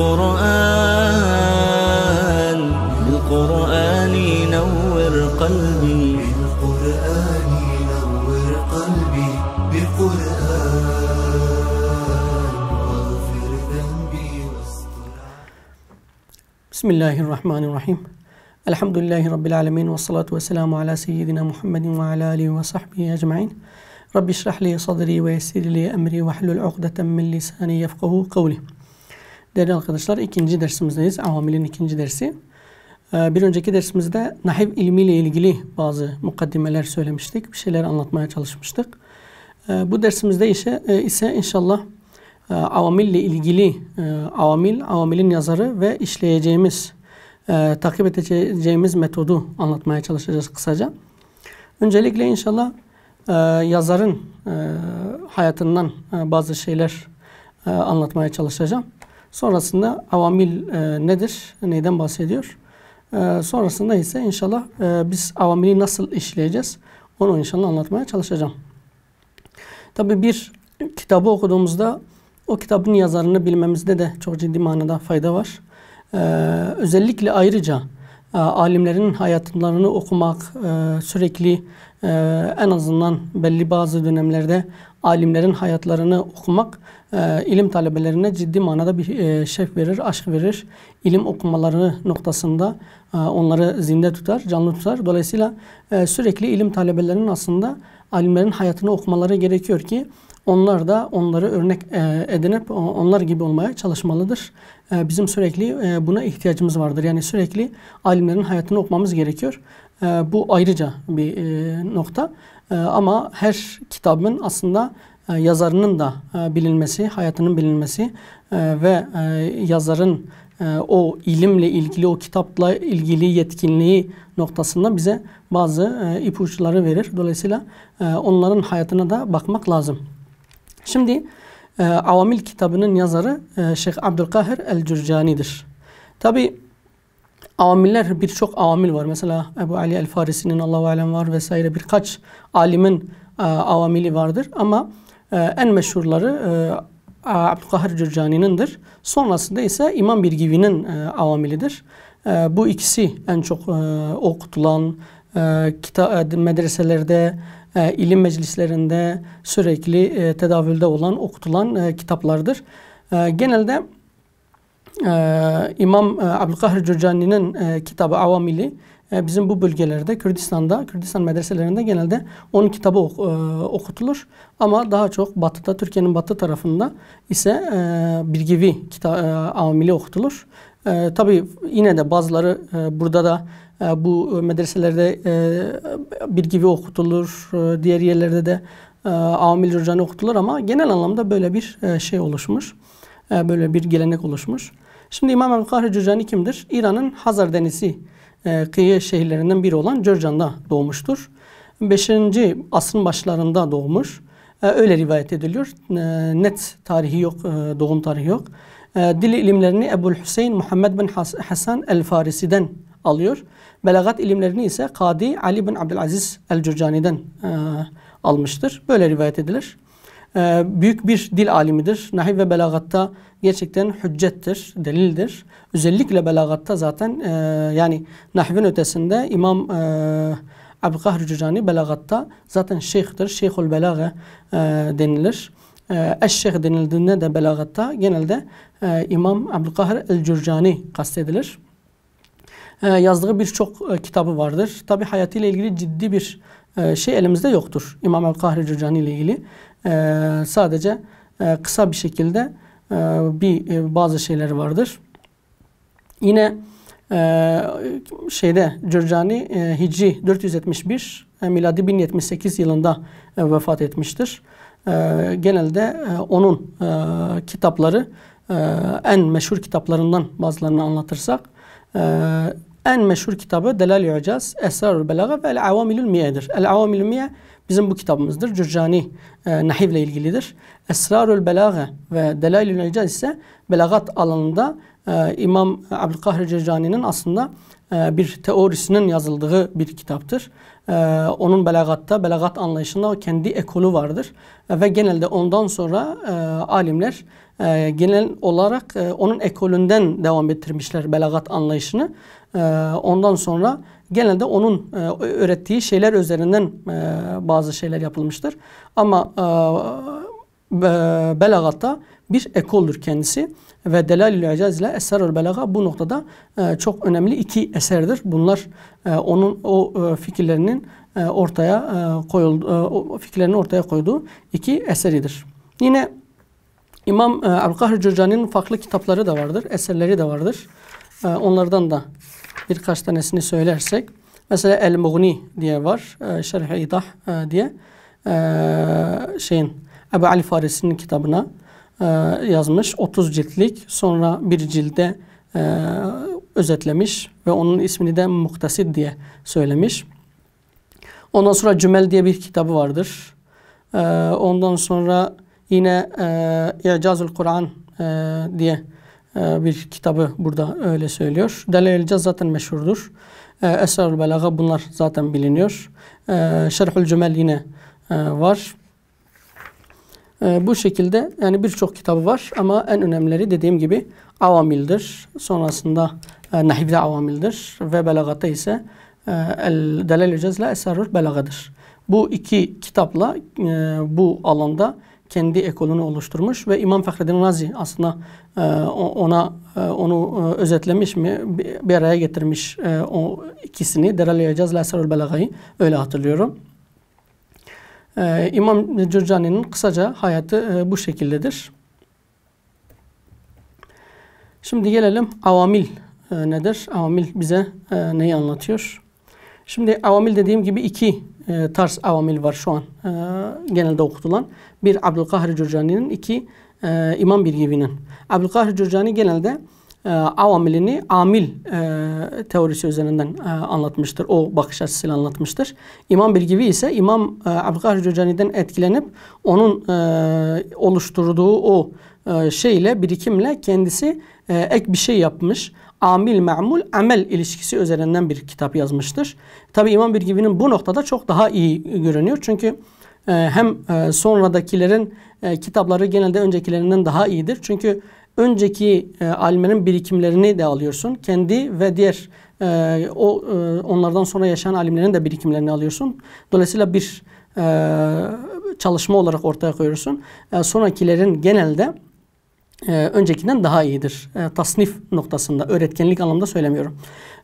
بالقرآن بالقرآن نور قلبي بالقرآن نور قلبي بالقرآن ذنبي بسم الله الرحمن الرحيم الحمد لله رب العالمين والصلاة والسلام على سيدنا محمد وعلى آله وصحبه أجمعين رب اشرح لي صدري ويسر لي أمري واحلل عقدة من لساني يفقه قولي Değerli arkadaşlar ikinci dersimizdeyiz. Avamilin ikinci dersi. Ee, bir önceki dersimizde nahiv ilmiyle ilgili bazı mukaddimeler söylemiştik. Bir şeyler anlatmaya çalışmıştık. Ee, bu dersimizde ise, e, ise inşallah e, avamille ilgili e, avamil, avamilin yazarı ve işleyeceğimiz, takip edeceğimiz metodu anlatmaya çalışacağız kısaca. Öncelikle inşallah yazarın hayatından bazı şeyler anlatmaya çalışacağım. Sonrasında avamil e, nedir? Neyden bahsediyor? E, sonrasında ise inşallah e, biz avamili nasıl işleyeceğiz? Onu inşallah anlatmaya çalışacağım. Tabi bir kitabı okuduğumuzda o kitabın yazarını bilmemizde de çok ciddi manada fayda var. E, özellikle ayrıca e, alimlerin hayatlarını okumak, e, sürekli e, en azından belli bazı dönemlerde alimlerin hayatlarını okumak e, ilim talebelerine ciddi manada bir e, şef verir, aşk verir. İlim okumaları noktasında e, onları zinde tutar, canlı tutar. Dolayısıyla e, sürekli ilim talebelerinin aslında alimlerin hayatını okumaları gerekiyor ki onlar da onları örnek e, edinip onlar gibi olmaya çalışmalıdır. E, bizim sürekli e, buna ihtiyacımız vardır. Yani sürekli alimlerin hayatını okumamız gerekiyor. Ee, bu ayrıca bir e, nokta. E, ama her kitabın aslında e, yazarının da e, bilinmesi, hayatının bilinmesi e, ve e, yazarın e, o ilimle ilgili, o kitapla ilgili yetkinliği noktasında bize bazı e, ipuçları verir. Dolayısıyla e, onların hayatına da bakmak lazım. Şimdi e, Avamil kitabının yazarı e, Şeyh Abdülkahir El-Cürcani'dir. Tabi amiller birçok amil var. Mesela Ebu Ali El Farisi'nin Allahu alem var vesaire birkaç alimin e, avamili vardır ama e, en meşhurları e, Abdülkahir Cürcani'nindir. Sonrasında ise İmam Birgivi'nin e, avamilidir. E, bu ikisi en çok e, okutulan e, kita, e, medreselerde e, ilim meclislerinde sürekli e, tedavülde olan okutulan e, kitaplardır. E, genelde e, İmam e, Abdülkahir Cürcani'nin e, kitabı Avamili e, bizim bu bölgelerde Kürdistan'da, Kürdistan medreselerinde genelde onun kitabı ok, e, okutulur. Ama daha çok batıda, Türkiye'nin batı tarafında ise e, Birgevi kita, e, Avamili okutulur. E, tabii yine de bazıları e, burada da e, bu medreselerde e, Birgevi okutulur, e, diğer yerlerde de e, Avamili Cürcani okutulur ama genel anlamda böyle bir e, şey oluşmuş böyle bir gelenek oluşmuş. Şimdi İmam El-Kahri Cürcani kimdir? İran'ın Hazar Denizi e, kıyı şehirlerinden biri olan Cürcan'da doğmuştur. 5. asrın başlarında doğmuş. E, öyle rivayet ediliyor. E, net tarihi yok, doğum tarihi yok. Dil ilimlerini Ebu Hüseyin Muhammed bin Hasan El-Farisi'den alıyor. Belagat ilimlerini ise Kadi Ali bin Abdülaziz El-Cürcani'den almıştır. Böyle rivayet edilir. Ee, büyük bir dil alimidir. Nahiv ve belagatta gerçekten hüccettir, delildir. Özellikle belagatta zaten e, yani nahivin ötesinde İmam e, Abdülkahir Cücani belagatta zaten şeyhtir. Şeyhul belaga e, denilir. E, Eşşeh denildiğinde de belagatta genelde e, İmam Abdülkahir el-Cürcani kastedilir. yazdığı birçok kitabı vardır. Tabi hayatıyla ilgili ciddi bir e, şey elimizde yoktur. İmam El-Kahri Cürcani ile ilgili e, sadece e, kısa bir şekilde bir bazı şeyler vardır. Yine şeyde Cürcani Hicri 471 miladi 1078 yılında vefat etmiştir. Genelde onun kitapları en meşhur kitaplarından bazılarını anlatırsak en meşhur kitabı Delal esrar Esrarul Belaga ve El Avamilul Miye'dir. El Avamilul Miye bizim bu kitabımızdır. Cürcani e, Nahiv ile ilgilidir. Esrarul Belaga ve Delal Yu'caz ise belagat alanında e, İmam Abdülkahir Cürcani'nin aslında e, bir teorisinin yazıldığı bir kitaptır. E, onun belagatta, belagat anlayışında kendi ekolu vardır. E, ve genelde ondan sonra e, alimler ee, genel olarak e, onun ekolünden devam ettirmişler belagat anlayışını. Ee, ondan sonra genelde onun e, öğrettiği şeyler üzerinden e, bazı şeyler yapılmıştır. Ama e, belagatta bir ekoldür kendisi ve Delalül Ecaz ile Eserül Belaga bu noktada çok önemli iki eserdir. Bunlar onun o fikirlerinin ortaya e, koyuldu, e, fikirlerini ortaya koyduğu iki eseridir. Yine İmam e, Abdülkahir Cürcani'nin farklı kitapları da vardır, eserleri de vardır. E, onlardan da birkaç tanesini söylersek. Mesela El-Mughni diye var, e, Şerh-i İdah e, diye e, şeyin Ebu Ali Faris'in kitabına e, yazmış. 30 ciltlik, sonra bir cilde e, özetlemiş ve onun ismini de Muktasid diye söylemiş. Ondan sonra Cümel diye bir kitabı vardır. Ee, ondan sonra Yine e, İcazül Kur'an e, diye e, bir kitabı burada öyle söylüyor. Delil Cez zaten meşhurdur. E, Esrarül Belaga bunlar zaten biliniyor. E, Şerhül Cümel yine e, var. E, bu şekilde yani birçok kitabı var ama en önemlileri dediğim gibi avamildir. Sonrasında e, nahivde avamildir ve belagatta ise e, El Delal-i Esrarül Belagadır. Bu iki kitapla e, bu alanda kendi ekolunu oluşturmuş ve İmam Fahreddin Razi aslında e, ona e, onu e, özetlemiş mi bir araya getirmiş e, o ikisini Deraleyacaz Laserul Belagayı öyle hatırlıyorum. E, İmam Cürcani'nin kısaca hayatı e, bu şekildedir. Şimdi gelelim avamil e, nedir? Avamil bize e, neyi anlatıyor? Şimdi avamil dediğim gibi iki e, tarz avamil var şu an e, genelde okutulan. Bir Abdülkahir Cürcani'nin, iki e, İmam Birgivi'nin. Abdülkahir Cürcani genelde e, avamilini amil e, teorisi üzerinden e, anlatmıştır. O bakış açısıyla anlatmıştır. İmam Bilgivi ise İmam e, Abdülkadir Cücani'den etkilenip onun e, oluşturduğu o e, şeyle, birikimle kendisi e, ek bir şey yapmış. Amil ma'mul amel ilişkisi üzerinden bir kitap yazmıştır. Tabi İmam Bilgivi'nin bu noktada çok daha iyi görünüyor. Çünkü e, hem e, sonradakilerin e, kitapları genelde öncekilerinden daha iyidir. Çünkü önceki e, alimlerin birikimlerini de alıyorsun. Kendi ve diğer e, o e, onlardan sonra yaşayan alimlerin de birikimlerini alıyorsun. Dolayısıyla bir e, çalışma olarak ortaya koyuyorsun. E, sonrakilerin genelde e, öncekinden daha iyidir. E, tasnif noktasında, öğretkenlik anlamda söylemiyorum.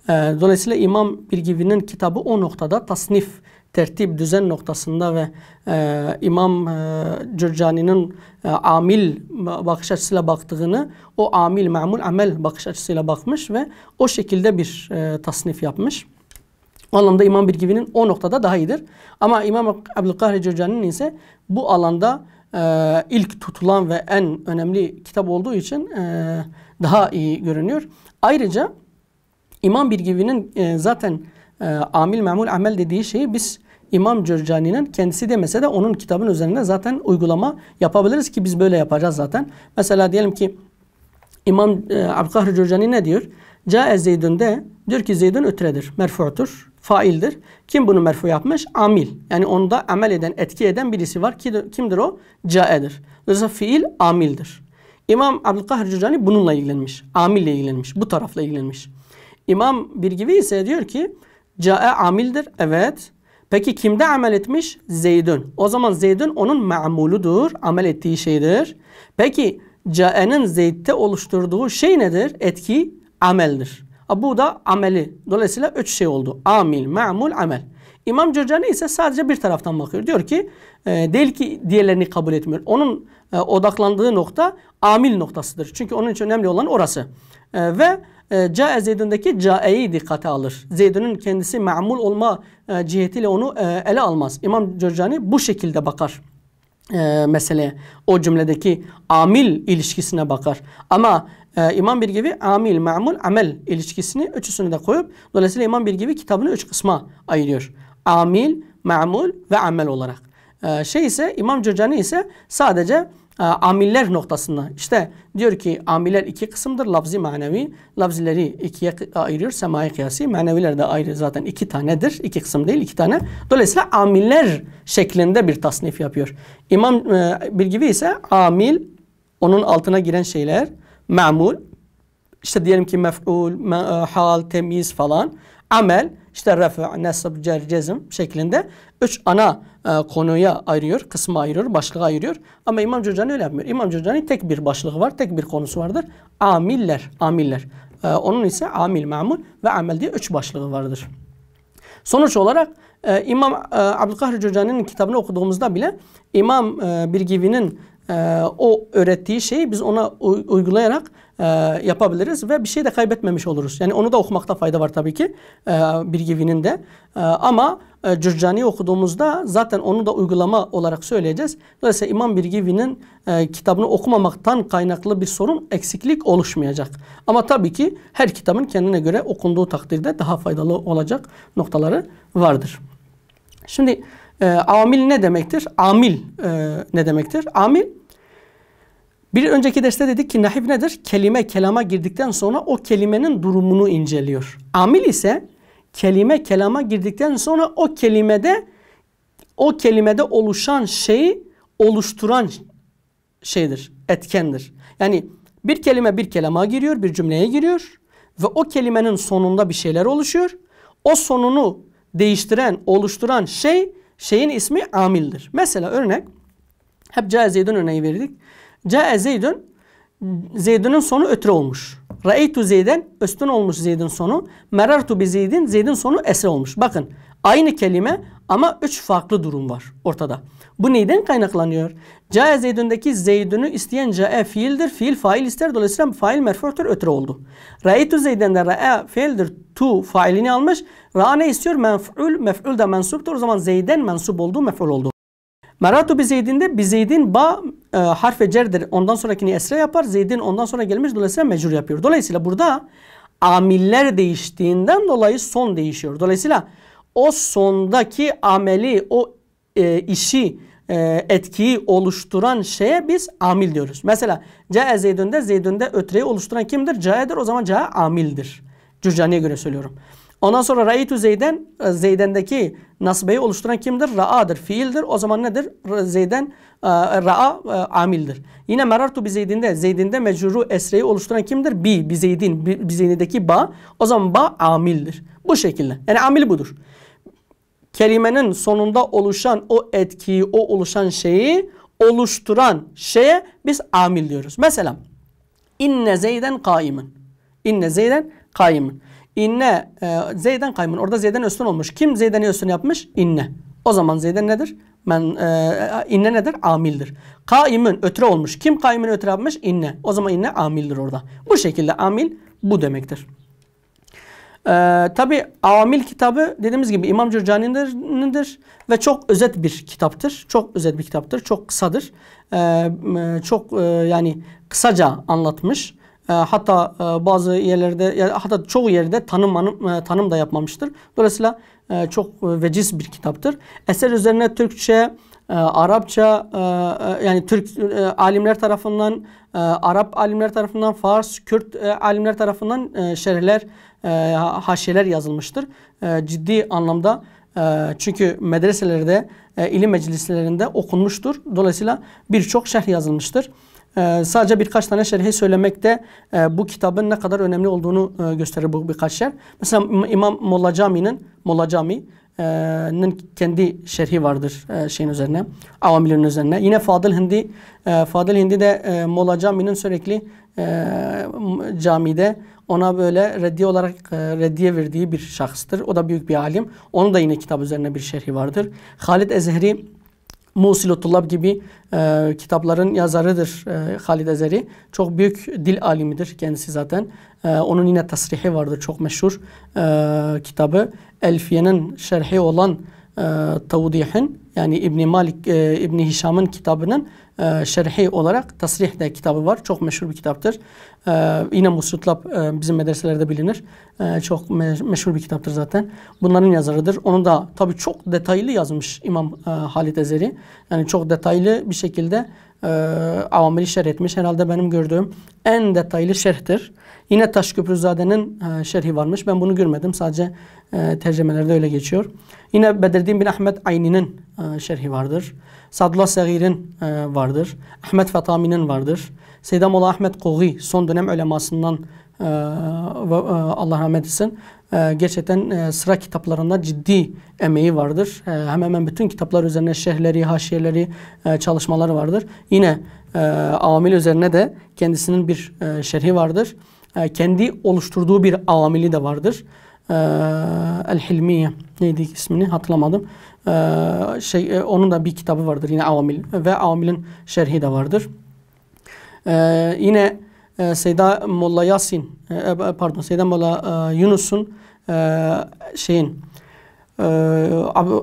E, dolayısıyla İmam Birgivi'nin kitabı o noktada tasnif tertip düzen noktasında ve e, İmam e, Cürcani'nin e, amil bakış açısıyla baktığını o amil, mamul, amel bakış açısıyla bakmış ve o şekilde bir e, tasnif yapmış. O anlamda İmam Birgivi'nin o noktada daha iyidir. Ama İmam Abdülkahri Cürcani'nin ise bu alanda e, ilk tutulan ve en önemli kitap olduğu için e, daha iyi görünüyor. Ayrıca İmam Birgivi'nin e, zaten e, amil mamul amel dediği şeyi biz İmam Cürcani'nin kendisi demese de onun kitabın üzerinde zaten uygulama yapabiliriz ki biz böyle yapacağız zaten. Mesela diyelim ki İmam e, Abdülkahir Cürcani ne diyor? Cae Zeydun de diyor ki Zeydun ötredir, merfu'tur, faildir. Kim bunu merfu yapmış? Amil. Yani onda amel eden, etki eden birisi var. Kimdir o? Cae'dir. Dolayısıyla fiil amildir. İmam Abdülkahir Cürcani bununla ilgilenmiş. Amille ilgilenmiş. Bu tarafla ilgilenmiş. İmam bir gibi ise diyor ki Cae amildir. Evet. Peki kimde amel etmiş? Zeydün. O zaman Zeydün onun ma'muludur. Amel ettiği şeydir. Peki Ca'e'nin Zeyd'de oluşturduğu şey nedir? Etki ameldir. Bu da ameli. Dolayısıyla üç şey oldu. Amil, ma'mul, amel. İmam Cürcani ise sadece bir taraftan bakıyor. Diyor ki e, değil ki diğerlerini kabul etmiyor. Onun e, odaklandığı nokta amil noktasıdır. Çünkü onun için önemli olan orası. E, ve e, Ca'e Zeydun'daki Ca'e'yi dikkate alır. Zeydun'un kendisi ma'mul olma e, cihetiyle onu e, ele almaz. İmam Cürcani bu şekilde bakar e, meseleye. O cümledeki amil ilişkisine bakar. Ama e, İmam Birgevi amil, ma'mul, amel ilişkisini üçüsünü de koyup dolayısıyla İmam Birgevi kitabını üç kısma ayırıyor. Amil, ma'mul ve amel olarak. E, şey ise İmam Cürcani ise sadece e, amiller noktasında işte diyor ki amiller iki kısımdır lafzi manevi. Lafzileri ikiye ayırıyor. Semai kıyasi, maneviler de ayrı zaten iki tanedir. iki kısım değil iki tane. Dolayısıyla amiller şeklinde bir tasnif yapıyor. İmam e, Bilgivi ise amil onun altına giren şeyler mamul işte diyelim ki mef'ul, me hal, temiz falan amel, işte refa, nesb, cer, cezim şeklinde üç ana e, konuya ayırıyor, kısma ayırıyor, başlığa ayırıyor. Ama İmam Cürcani öyle yapmıyor. İmam Cürcani tek bir başlığı var, tek bir konusu vardır. Amiller, amiller. E, onun ise amil, mamul ve amel diye üç başlığı vardır. Sonuç olarak e, İmam e, Abdülkahir Cürcani'nin kitabını okuduğumuzda bile İmam e, Birgivi'nin e, o öğrettiği şeyi biz ona uygulayarak e, yapabiliriz ve bir şey de kaybetmemiş oluruz. Yani onu da okumakta fayda var tabii ki e, givinin de. E, ama e, Cürcani'yi okuduğumuzda zaten onu da uygulama olarak söyleyeceğiz. Dolayısıyla İmam Birgivi'nin e, kitabını okumamaktan kaynaklı bir sorun eksiklik oluşmayacak. Ama tabii ki her kitabın kendine göre okunduğu takdirde daha faydalı olacak noktaları vardır. Şimdi e, amil ne demektir? Amil e, ne demektir? Amil bir önceki derste dedik ki nahip nedir? Kelime kelama girdikten sonra o kelimenin durumunu inceliyor. Amil ise kelime kelama girdikten sonra o kelimede o kelimede oluşan şeyi oluşturan şeydir, etkendir. Yani bir kelime bir kelama giriyor, bir cümleye giriyor ve o kelimenin sonunda bir şeyler oluşuyor. O sonunu değiştiren, oluşturan şey, şeyin ismi amildir. Mesela örnek, hep Caziye'den örneği verdik. Ca'e Zeydün Zeydün'ün sonu ötre olmuş. Ra'eytu Zeyden üstün olmuş Zeyd'in sonu. Merartu bi Zeydin Zeyd'in sonu esre olmuş. Bakın aynı kelime ama üç farklı durum var ortada. Bu neyden kaynaklanıyor? Ca'e Zeydün'deki Zeydün'ü isteyen ca'e fiildir. Fiil fail ister. Dolayısıyla fail merfurtür ötre oldu. Ra'eytu Zeyden de ra'e fiildir. Tu failini almış. Ra ne istiyor? Menf'ül. Mef'ül de mensuptur. O zaman Zeyden mensup oldu. Mef'ül oldu. Meratu bir Zeyd'inde bir Zeyd'in ba e, harfe cerdir. Ondan sonrakini esre yapar. Zeyd'in ondan sonra gelmiş dolayısıyla mecbur yapıyor. Dolayısıyla burada amiller değiştiğinden dolayı son değişiyor. Dolayısıyla o sondaki ameli, o e, işi, e, etkiyi oluşturan şeye biz amil diyoruz. Mesela cae zeydünde zeydünde ötreyi oluşturan kimdir? Cae'dir o zaman cae amildir. Cürcani'ye göre söylüyorum. Ondan sonra raitu zeyden e, zeydendeki nasbeyi oluşturan kimdir? Ra'adır. Fiildir. O zaman nedir? Zeyden e, ra'a e, amildir. Yine merartu bi zeydinde zeydinde mecruru esreyi oluşturan kimdir? Bi bi zeydin bi, zeydindeki ba. O zaman ba amildir. Bu şekilde. Yani amil budur. Kelimenin sonunda oluşan o etkiyi, o oluşan şeyi oluşturan şeye biz amil diyoruz. Mesela inne zeyden kaimen. İnne zeyden kaimen. İnne e, Zeyden kaymun. Orada Zeyden üstün olmuş. Kim Zeyden'i üstün yapmış? İnne. O zaman Zeyden nedir? Men, e, inne nedir? Amildir. Kaimin ötre olmuş. Kim kaimin ötre yapmış? İnne. O zaman inne amildir orada. Bu şekilde amil bu demektir. Ee, tabi Amil kitabı dediğimiz gibi İmam Cürcani'nindir ve çok özet bir kitaptır. Çok özet bir kitaptır. Çok kısadır. Ee, çok e, yani kısaca anlatmış. E, hatta e, bazı yerlerde hatta çoğu yerde tanım, e, tanım da yapmamıştır. Dolayısıyla çok veciz bir kitaptır. Eser üzerine Türkçe, Arapça yani Türk alimler tarafından, Arap alimler tarafından, Fars, Kürt alimler tarafından şerhler, e, haşiyeler yazılmıştır. ciddi anlamda çünkü medreselerde, ilim meclislerinde okunmuştur. Dolayısıyla birçok şerh yazılmıştır. Ee, sadece birkaç tane şerhi söylemekte e, bu kitabın ne kadar önemli olduğunu e, gösterir bu birkaç şer. Mesela İmam Molla Cami'nin Molla Cami'nin e, nin kendi şerhi vardır e, şeyin üzerine, avamilerin üzerine. Yine Fadıl Hindi, e, Fadıl Hindi de Molla Cami'nin sürekli camide ona böyle reddiye olarak reddiye verdiği bir şahıstır. O da büyük bir alim. Onun da yine kitap üzerine bir şerhi vardır. Halid Ezheri Musilu Tulab gibi e, kitapların yazarıdır e, Halid Ezeri. Çok büyük dil alimidir kendisi zaten. E, onun yine tasrihi vardır çok meşhur e, kitabı. Elfiye'nin şerhi olan e, tavdihin yani İbn Malik e, İbn Hişam'ın kitabının e, şerhi olarak Tasrih de kitabı var. Çok meşhur bir kitaptır. E, yine Musutlab e, bizim medreselerde bilinir. E, çok me meşhur bir kitaptır zaten. Bunların yazarıdır. Onu da tabi çok detaylı yazmış İmam e, Halit Ezeri. Yani çok detaylı bir şekilde e, avameli şerh etmiş. Herhalde benim gördüğüm en detaylı şerhtir. Yine Taşköprüzade'nin e, şerhi varmış. Ben bunu görmedim. Sadece e, öyle geçiyor. Yine Bedirdin bin Ahmet Ayni'nin e, şerhi vardır. Sadla Segir'in e, vardır. Ahmet Fatami'nin vardır. Seydamullah Ahmet Kogi son dönem ölemasından e, e, Allah rahmet etsin. E, gerçekten sıra kitaplarında ciddi emeği vardır. E, hemen hemen bütün kitaplar üzerine şehirleri, haşiyeleri, çalışmaları vardır. Yine amil üzerine de kendisinin bir şerhi vardır. Ee, kendi oluşturduğu bir avamili de vardır. Ee, El Hilmiye neydi ismini hatırlamadım. Ee, şey e, onun da bir kitabı vardır yine Avamil ve Avamil'in şerhi de vardır. Ee, yine e, Seyda Molla Yasin e, e pardon Seyda Molla e, Yunus'un e, şeyin e,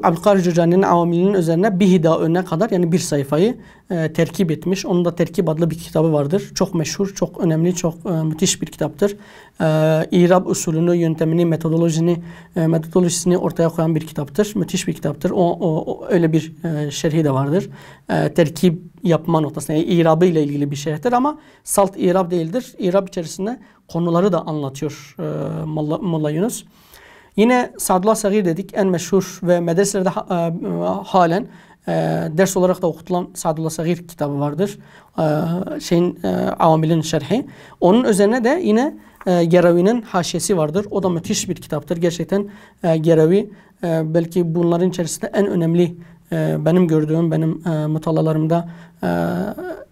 Abdülkadir Cücani'nin Avami'nin üzerine bir hida önüne kadar yani bir sayfayı e, terkip etmiş. Onun da terkip adlı bir kitabı vardır. Çok meşhur, çok önemli, çok e, müthiş bir kitaptır. E, İrab usulünü, yöntemini, metodolojini, e, metodolojisini ortaya koyan bir kitaptır. Müthiş bir kitaptır. O, o, o öyle bir e, şerhi de vardır. E, terkip yapma noktasında yani irabı ile ilgili bir şerhtir ama salt İrab değildir. İrab içerisinde konuları da anlatıyor e, Molla, Molla Yunus. Yine Sadullah Sagir dedik en meşhur ve medreselerde e, halen e, ders olarak da okutulan Sadullah Sagir kitabı vardır. E, şeyin e, Amil'in şerhi. Onun üzerine de yine Geravi'nin haşiyesi vardır. O da müthiş bir kitaptır. Gerçekten Geravi belki bunların içerisinde en önemli benim gördüğüm, benim e, mutalalarımda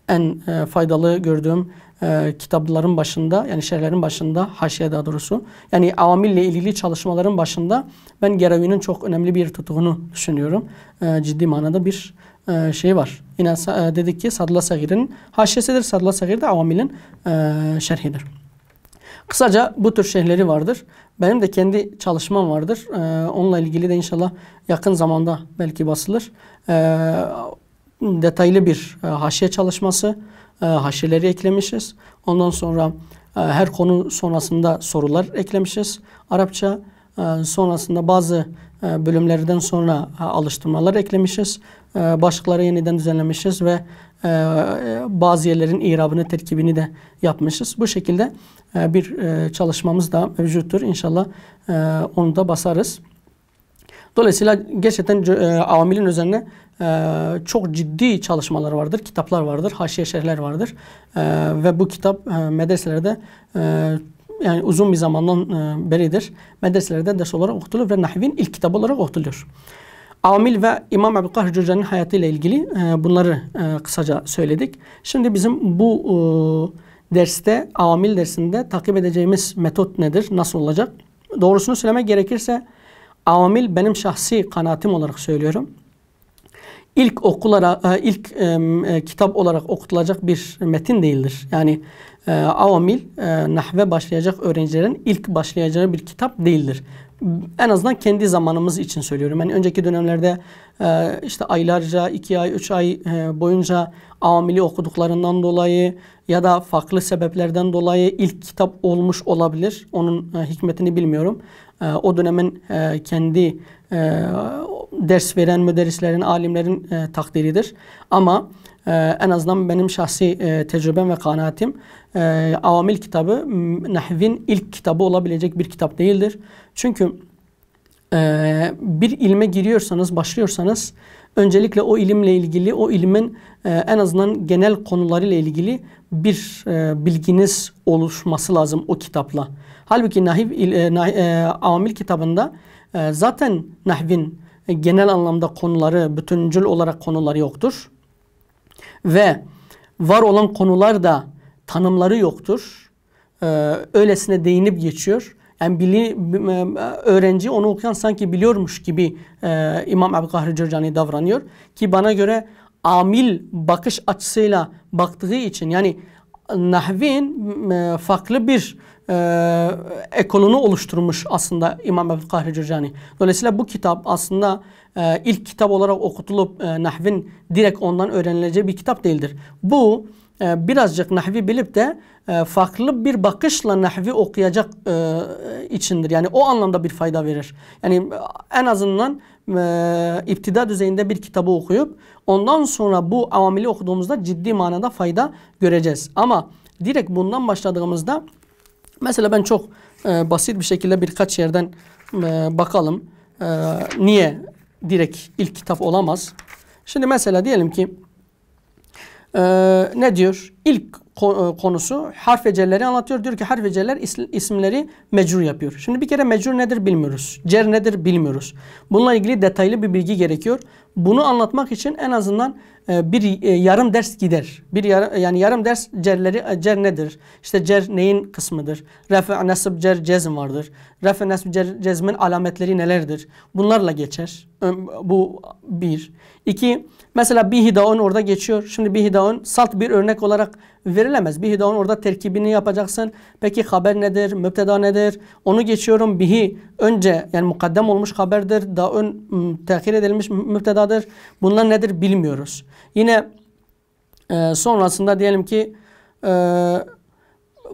en faydalı gördüğüm e, kitapların başında yani şerhlerin başında haşiye daha doğrusu yani avamille ilgili çalışmaların başında ben Geravi'nin çok önemli bir tutuğunu düşünüyorum. E, ciddi manada bir e, şey var. Yine e, dedik ki Sadla Sagir'in haşiyesidir. Sadla Sagir de avamilin e, şerhidir. Kısaca bu tür şeyleri vardır. Benim de kendi çalışmam vardır. Ee, onunla ilgili de inşallah yakın zamanda belki basılır. Ee, detaylı bir e, haşiye çalışması e, haşireleri eklemişiz. Ondan sonra e, her konu sonrasında sorular eklemişiz. Arapça e, sonrasında bazı e, bölümlerden sonra alıştırmalar eklemişiz. başlıkları yeniden düzenlemişiz ve bazı yerlerin irabını, terkibini de yapmışız. Bu şekilde bir çalışmamız da mevcuttur. İnşallah onu da basarız. Dolayısıyla gerçekten e, amilin üzerine ee, çok ciddi çalışmalar vardır, kitaplar vardır, haşiye şerhler vardır. Ee, ve bu kitap e, medreselerde e, yani uzun bir zamandan e, beridir. Medreselerde ders olarak okutulur ve Nahvin ilk kitabı olarak okutuluyor. Amil ve İmam Abdülkahir Cüce'nin hayatıyla ilgili bunları kısaca söyledik. Şimdi bizim bu derste, amil dersinde takip edeceğimiz metot nedir, nasıl olacak? Doğrusunu söylemek gerekirse amil benim şahsi kanaatim olarak söylüyorum ilk okulara e, ilk e, e, kitap olarak okutulacak bir metin değildir. Yani avamil nahve başlayacak öğrencilerin ilk başlayacağı bir kitap değildir. En azından kendi zamanımız için söylüyorum. Yani önceki dönemlerde işte aylarca, iki ay, üç ay boyunca amili okuduklarından dolayı ya da farklı sebeplerden dolayı ilk kitap olmuş olabilir. Onun hikmetini bilmiyorum. O dönemin kendi ders veren müderrislerin, alimlerin e, takdiridir. Ama e, en azından benim şahsi e, tecrübem ve kanaatim e, Avamil kitabı Nahv'in ilk kitabı olabilecek bir kitap değildir. Çünkü e, bir ilme giriyorsanız, başlıyorsanız öncelikle o ilimle ilgili, o ilmin e, en azından genel konularıyla ilgili bir e, bilginiz oluşması lazım o kitapla. Halbuki Nahiv, e, nah, e, Amil kitabında e, zaten Nahv'in genel anlamda konuları, bütüncül olarak konuları yoktur. Ve var olan konular da tanımları yoktur. Ee, öylesine değinip geçiyor. Yani bili, e, öğrenci onu okuyan sanki biliyormuş gibi e, İmam Abdülkahir Cürcani davranıyor. Ki bana göre amil bakış açısıyla baktığı için yani nahvin e, farklı bir e, ekolunu oluşturmuş aslında İmam Abdülkahir Cürcani. Dolayısıyla bu kitap aslında e, ilk kitap olarak okutulup e, nahvin direkt ondan öğrenileceği bir kitap değildir. Bu e, birazcık nahvi bilip de e, farklı bir bakışla nahvi okuyacak e, içindir. Yani o anlamda bir fayda verir. Yani e, en azından e, iptida düzeyinde bir kitabı okuyup ondan sonra bu avamili okuduğumuzda ciddi manada fayda göreceğiz. Ama direkt bundan başladığımızda Mesela ben çok e, basit bir şekilde birkaç yerden e, bakalım. E, niye direkt ilk kitap olamaz? Şimdi mesela diyelim ki e, ne diyor? İlk e, konusu harf ve celleri anlatıyor. Diyor ki harf ve celler isimleri mecrur yapıyor. Şimdi bir kere mecrur nedir bilmiyoruz. Cer nedir bilmiyoruz. Bununla ilgili detaylı bir bilgi gerekiyor. Bunu anlatmak için en azından e, bir e, yarım ders gider. Bir yar, yani yarım ders cerleri cer nedir? İşte cer neyin kısmıdır? Refa nasıb cer cezm vardır. Refa nasıb cer cezmin alametleri nelerdir? Bunlarla geçer. Bu bir. İki, mesela bihidaun orada geçiyor. Şimdi bihidaun salt bir örnek olarak verilemez. Bihi de orada terkibini yapacaksın. Peki haber nedir? Müpteda nedir? Onu geçiyorum. Bihi önce yani mukaddem olmuş haberdir. Daha ön tehir edilmiş müptedadır. Bunlar nedir bilmiyoruz. Yine e, sonrasında diyelim ki e,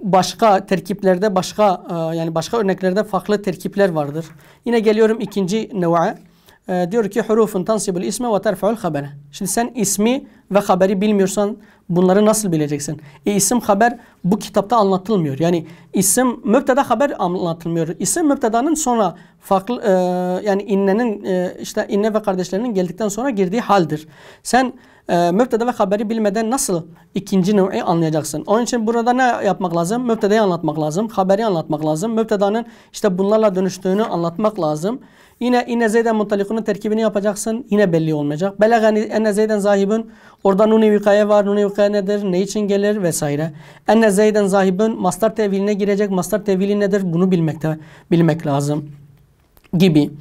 başka terkiplerde başka e, yani başka örneklerde farklı terkipler vardır. Yine geliyorum ikinci nev'a e, diyor ki hurufun tansibul isme ve terfe'ul habere. Şimdi sen ismi ve haberi bilmiyorsan Bunları nasıl bileceksin? E, isim haber bu kitapta anlatılmıyor. Yani isim müpteda haber anlatılmıyor. İsim müptedanın sonra farklı e, yani innenin e, işte inne ve kardeşlerinin geldikten sonra girdiği haldir. Sen e, müpteda ve haberi bilmeden nasıl ikinci növ'i anlayacaksın? Onun için burada ne yapmak lazım? Müptedayı anlatmak lazım, haberi anlatmak lazım, müptedanın işte bunlarla dönüştüğünü anlatmak lazım. Yine inne zeyden mutalikunun terkibini yapacaksın. Yine belli olmayacak. Belegani enne zeyden zahibün. Orada nuni vikaye var. Nuni vikaye nedir? Ne için gelir? Vesaire. Enne zeyden zahibün. Mastar teviline girecek. Mastar tevili nedir? Bunu bilmekte, bilmek lazım. Gibi.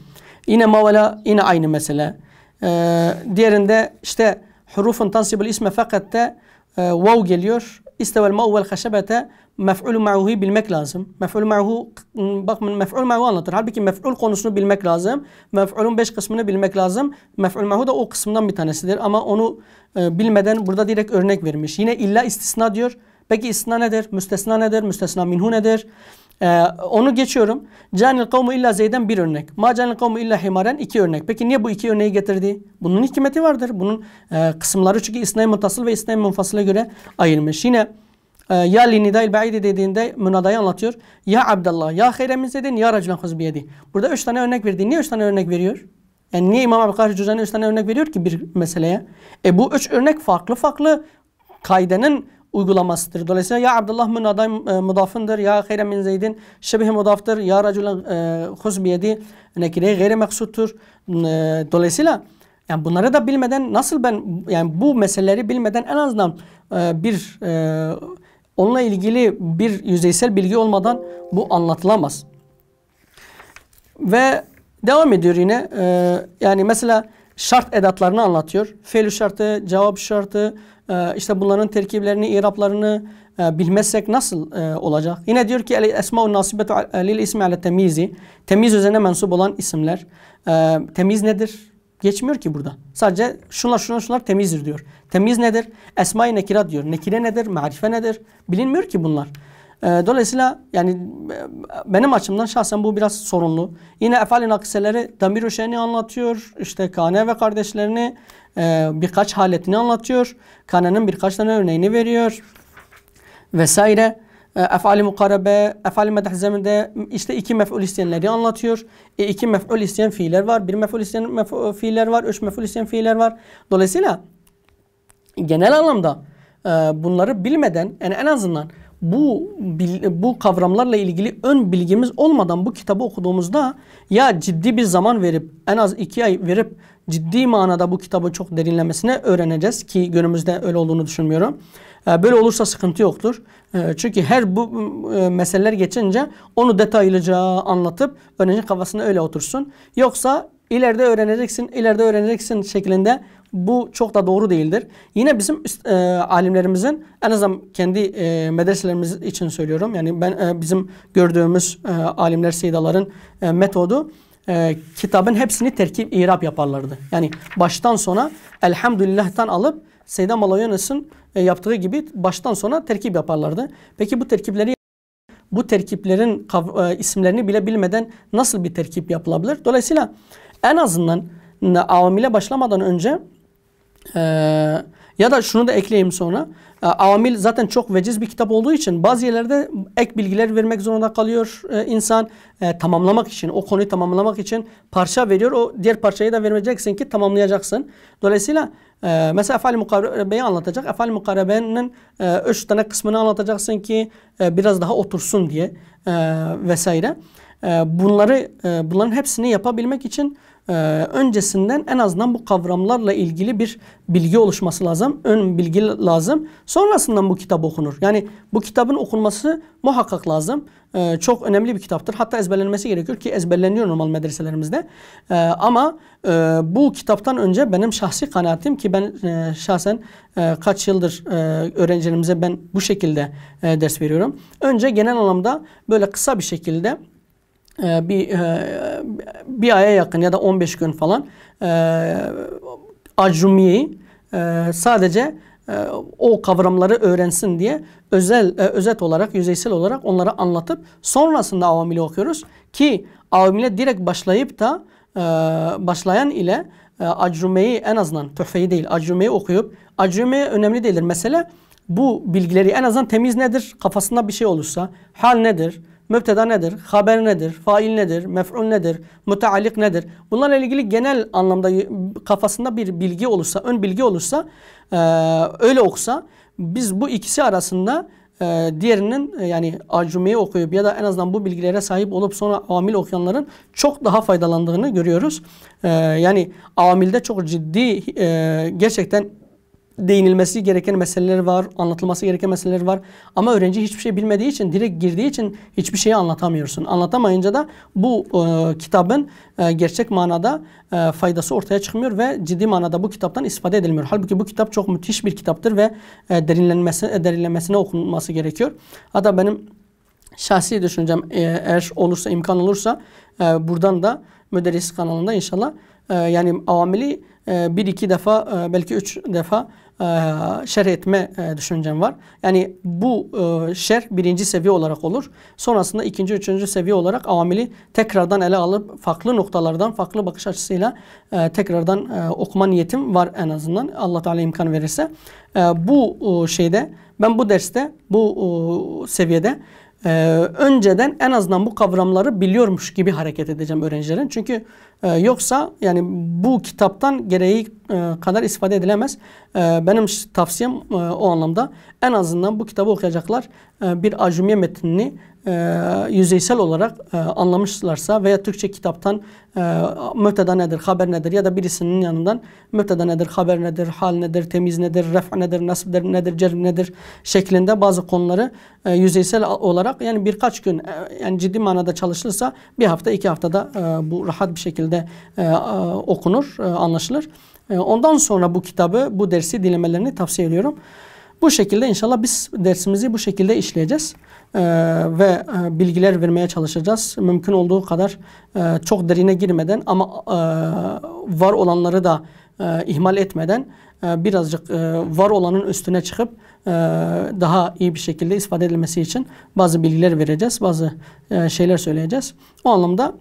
Yine mavela yine aynı mesele. Ee, diğerinde işte hurufun tansibül isme fakat de e, vav geliyor. İstevel mavvel haşebete mef'ul ma'hu'yu bilmek lazım. Mef'ul ma'hu bak mef'ul ma'hu anlatır. Halbuki mef'ul konusunu bilmek lazım. Mef'ulun beş kısmını bilmek lazım. Mef'ul ma'hu da o kısımdan bir tanesidir ama onu e, bilmeden burada direkt örnek vermiş. Yine illa istisna diyor. Peki istisna nedir? Müstesna nedir? Müstesna minhu nedir? Ee, onu geçiyorum. Canil kavmu illa zeyden bir örnek. Ma canil kavmu illa himaren iki örnek. Peki niye bu iki örneği getirdi? Bunun hikmeti vardır. Bunun e, kısımları çünkü isnay mutasıl ve isnay munfasıla göre ayrılmış. Yine ee, ya linidayl baidi dediğinde münadayı anlatıyor. Ya Abdullah, ya hayremin zedin, ya raculan huzbiyedi. Burada üç tane örnek verdi. Niye üç tane örnek veriyor? Yani niye İmam Abdülkadir Cüzdan'ı üç tane örnek veriyor ki bir meseleye? E bu üç örnek farklı farklı kaydenin uygulamasıdır. Dolayısıyla ya Abdullah münaday e, mudafındır, ya hayre min zeydin şebih mudaftır, ya raculan e, huzbiyedi nekire gayri meksuttur. E, dolayısıyla yani bunları da bilmeden nasıl ben yani bu meseleleri bilmeden en azından e, bir e, Onunla ilgili bir yüzeysel bilgi olmadan bu anlatılamaz. Ve devam ediyor yine. Ee, yani mesela şart edatlarını anlatıyor. Fe'lü şartı, cevap şartı, e, işte bunların terkiblerini, iraplarını e, bilmezsek nasıl e, olacak? Yine diyor ki esma esmaun nasibetu lil ismi ala temizi. Temiz üzerine mensup olan isimler. E, temiz nedir? geçmiyor ki burada. Sadece şunlar şunlar şunlar temizdir diyor. Temiz nedir? Esma-i nekira diyor. Nekire nedir? Marife nedir? Bilinmiyor ki bunlar. Ee, dolayısıyla yani e, benim açımdan şahsen bu biraz sorunlu. Yine Efalin Akiseleri Damir Hüseyin'i anlatıyor. İşte Kane ve kardeşlerini e, birkaç haletini anlatıyor. Kane'nin birkaç tane örneğini veriyor. Vesaire efali mukarebe, efali medh zeminde işte iki mef'ul isteyenleri anlatıyor. E, iki mef'ul isteyen fiiller var. Bir mef'ul isteyen mef fiiller var. Üç mef'ul isteyen fiiller var. Dolayısıyla genel anlamda e, bunları bilmeden yani en azından bu bu kavramlarla ilgili ön bilgimiz olmadan bu kitabı okuduğumuzda ya ciddi bir zaman verip en az iki ay verip ciddi manada bu kitabı çok derinlemesine öğreneceğiz ki günümüzde öyle olduğunu düşünmüyorum. Ee, böyle olursa sıkıntı yoktur. Ee, çünkü her bu e, meseleler geçince onu detaylıca anlatıp öğrenci kafasına öyle otursun. Yoksa ileride öğreneceksin, ileride öğreneceksin şeklinde bu çok da doğru değildir. Yine bizim e, alimlerimizin en azından kendi e, medreselerimiz için söylüyorum. Yani ben e, bizim gördüğümüz e, alimler, seydaların e, metodu e, kitabın hepsini terkip, irap yaparlardı. Yani baştan sona elhamdülillah'tan alıp Seyda Alayones'in e, yaptığı gibi baştan sona terkip yaparlardı. Peki bu terkipleri bu terkiplerin e, isimlerini bile bilmeden nasıl bir terkip yapılabilir? Dolayısıyla en azından avamile başlamadan önce e, ya da şunu da ekleyeyim sonra. avamil zaten çok veciz bir kitap olduğu için bazı yerlerde ek bilgiler vermek zorunda kalıyor insan. tamamlamak için, o konuyu tamamlamak için parça veriyor. O diğer parçayı da vermeyeceksin ki tamamlayacaksın. Dolayısıyla ee, mesela efal mukarebeyi anlatacak. Efal mukarebenin e, üç tane kısmını anlatacaksın ki e, biraz daha otursun diye e, vesaire. Ee, bunları e, bunların hepsini yapabilmek için e, öncesinden en azından bu kavramlarla ilgili bir bilgi oluşması lazım. Ön bilgi lazım. Sonrasından bu kitap okunur. Yani bu kitabın okunması muhakkak lazım. Ee, çok önemli bir kitaptır. Hatta ezberlenmesi gerekiyor ki ezberleniyor normal medreselerimizde. Ee, ama e, bu kitaptan önce benim şahsi kanaatim ki ben şahsen kaç yıldır öğrencilerimize ben bu şekilde ders veriyorum. Önce genel anlamda böyle kısa bir şekilde ee, bir e, bir aya yakın ya da 15 gün falan e, Acumiye'yi e, sadece o kavramları öğrensin diye özel özet olarak yüzeysel olarak onları anlatıp sonrasında avamili okuyoruz ki avamile direkt başlayıp da başlayan ile Acrume'yi en azından Tuhfe'yi değil Acrume'yi okuyup Acrume önemli değildir. mesela bu bilgileri en azından temiz nedir? Kafasında bir şey olursa hal nedir? Mübteda nedir? Haber nedir? Fail nedir? Mef'ul nedir? Müteallik nedir? Bunlarla ilgili genel anlamda kafasında bir bilgi olursa, ön bilgi olursa e, öyle okusa biz bu ikisi arasında e, diğerinin e, yani acümeyi okuyup ya da en azından bu bilgilere sahip olup sonra amil okuyanların çok daha faydalandığını görüyoruz. E, yani amilde çok ciddi e, gerçekten değinilmesi gereken meseleler var, anlatılması gereken meseleler var. Ama öğrenci hiçbir şey bilmediği için, direkt girdiği için hiçbir şeyi anlatamıyorsun. Anlatamayınca da bu e, kitabın e, gerçek manada e, faydası ortaya çıkmıyor ve ciddi manada bu kitaptan istifade edilmiyor. Halbuki bu kitap çok müthiş bir kitaptır ve e, derinlenmesi, e, derinlenmesine okunması gerekiyor. Hatta benim şahsi düşüncem e, eğer olursa, imkan olursa e, buradan da Müderris kanalında inşallah e, yani avamili ee, bir iki defa e, belki üç defa e, şerh etme e, düşüncem var. Yani bu şerh birinci seviye olarak olur. Sonrasında ikinci, üçüncü seviye olarak amili tekrardan ele alıp farklı noktalardan, farklı bakış açısıyla tekrardan okuma niyetim var en azından. Allah Teala imkan verirse. Bu şeyde ben bu derste, bu seviyede e, önceden en azından bu kavramları biliyormuş gibi hareket edeceğim öğrencilerin. Çünkü e, yoksa yani bu kitaptan gereği e, kadar ifade edilemez. E, benim tavsiyem e, o anlamda en azından bu kitabı okuyacaklar e, bir ajumiye metnini e, yüzeysel olarak e, anlamışlarsa veya Türkçe kitaptan e, müfteda nedir, haber nedir ya da birisinin yanından müfteda nedir, haber nedir, hal nedir, temiz nedir, ref nedir, nasipler nedir, cerb nedir şeklinde bazı konuları e, yüzeysel olarak yani birkaç gün e, yani ciddi manada çalışılırsa bir hafta iki haftada e, bu rahat bir şekilde e, e, okunur, e, anlaşılır. E, ondan sonra bu kitabı, bu dersi dinlemelerini tavsiye ediyorum. Bu şekilde inşallah biz dersimizi bu şekilde işleyeceğiz ee, ve e, bilgiler vermeye çalışacağız. Mümkün olduğu kadar e, çok derine girmeden ama e, var olanları da e, ihmal etmeden e, birazcık e, var olanın üstüne çıkıp e, daha iyi bir şekilde ispat edilmesi için bazı bilgiler vereceğiz, bazı e, şeyler söyleyeceğiz. O anlamda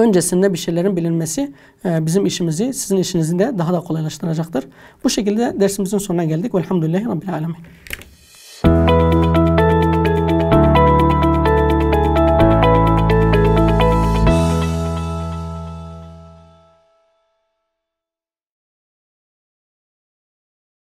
öncesinde bir şeylerin bilinmesi e, bizim işimizi, sizin işinizi de daha da kolaylaştıracaktır. Bu şekilde dersimizin sonuna geldik. Velhamdülillahi Rabbil Alemin.